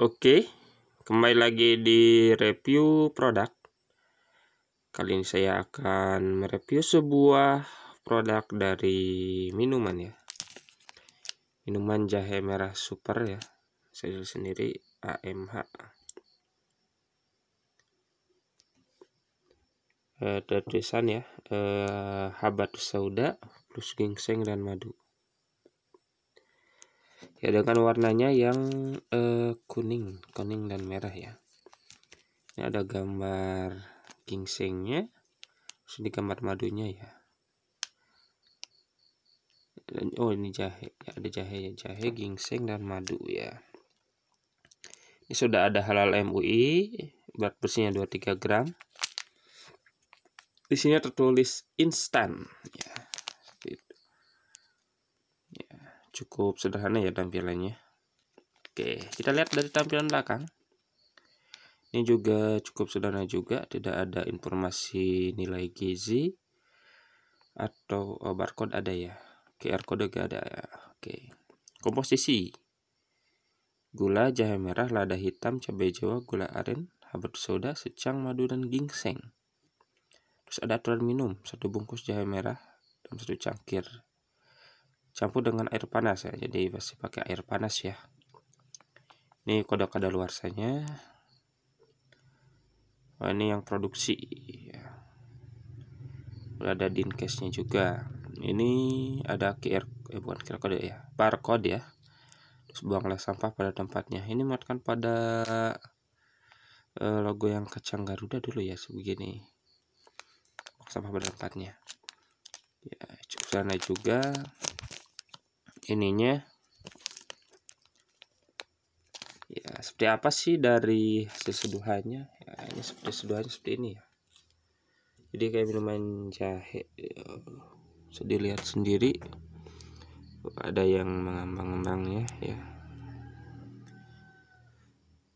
Oke, kembali lagi di review produk. Kali ini saya akan mereview sebuah produk dari minuman ya. Minuman jahe merah super ya. Saya sendiri AMH. Eh, ada tulisan ya, eh, habat sauda plus ginseng dan madu ya dengan warnanya yang eh, kuning, kuning dan merah ya. Ini ada gambar gingsengnya. sini gambar madunya ya. Dan, oh ini jahe, ya, ada jahe ya, jahe, gingseng dan madu ya. Ini sudah ada halal MUI, berat bersihnya 23 gram. Di sini tertulis instan ya cukup sederhana ya tampilannya Oke kita lihat dari tampilan belakang ini juga cukup sederhana juga tidak ada informasi nilai gizi atau eh, barcode ada ya QR code gak ada ya Oke komposisi gula, jahe merah, lada hitam, cabai jawa, gula aren, habat soda, secang, madu, dan ginseng. Terus ada aturan minum, satu bungkus jahe merah dan satu cangkir campur dengan air panas ya jadi pasti pakai air panas ya ini kode kada luarsanya oh, ini yang produksi ya. udah ada nya juga ini ada QR eh bukan QR kode ya barcode ya terus buanglah sampah pada tempatnya ini mengingatkan pada eh, logo yang kacang Garuda dulu ya sebegini sampah pada tempatnya ya cukup sana juga ininya ya seperti apa sih dari hasil seduhannya ya, ini seperti seduhannya seperti ini ya jadi kayak minuman jahe eh, bisa dilihat sendiri ada yang mengambang-ambangnya ya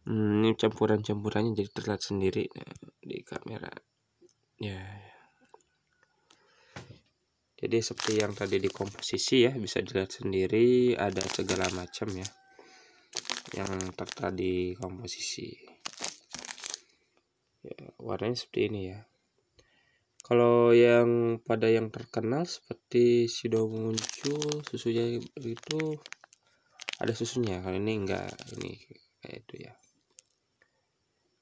hmm, ini campuran-campurannya jadi terlihat sendiri nah, di kamera ya yeah jadi seperti yang tadi di komposisi ya bisa dilihat sendiri ada segala macam ya yang tertera di komposisi ya, warnanya seperti ini ya kalau yang pada yang terkenal seperti sido muncul susunya itu ada susunya kalau ini enggak ini kayak itu ya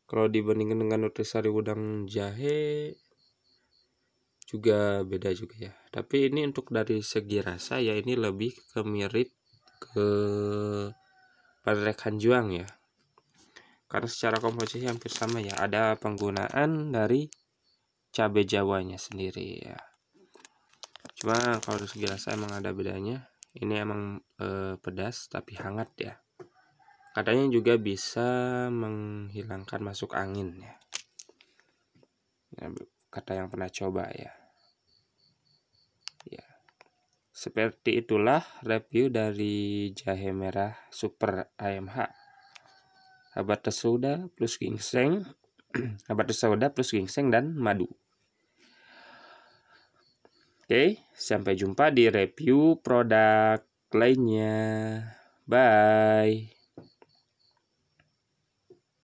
kalau dibandingkan dengan nutrisari udang jahe juga beda juga ya tapi ini untuk dari segi rasa ya ini lebih ke mirip ke Patrek juang ya karena secara komposisi hampir sama ya ada penggunaan dari cabai jawanya sendiri ya cuma kalau dari segi rasa emang ada bedanya ini emang e, pedas tapi hangat ya katanya juga bisa menghilangkan masuk angin ya, ya kata yang pernah coba ya ya seperti itulah review dari jahe merah super AMH habatus soda plus ginseng habatus soda plus ginseng dan madu Oke, sampai jumpa di review produk lainnya. Bye.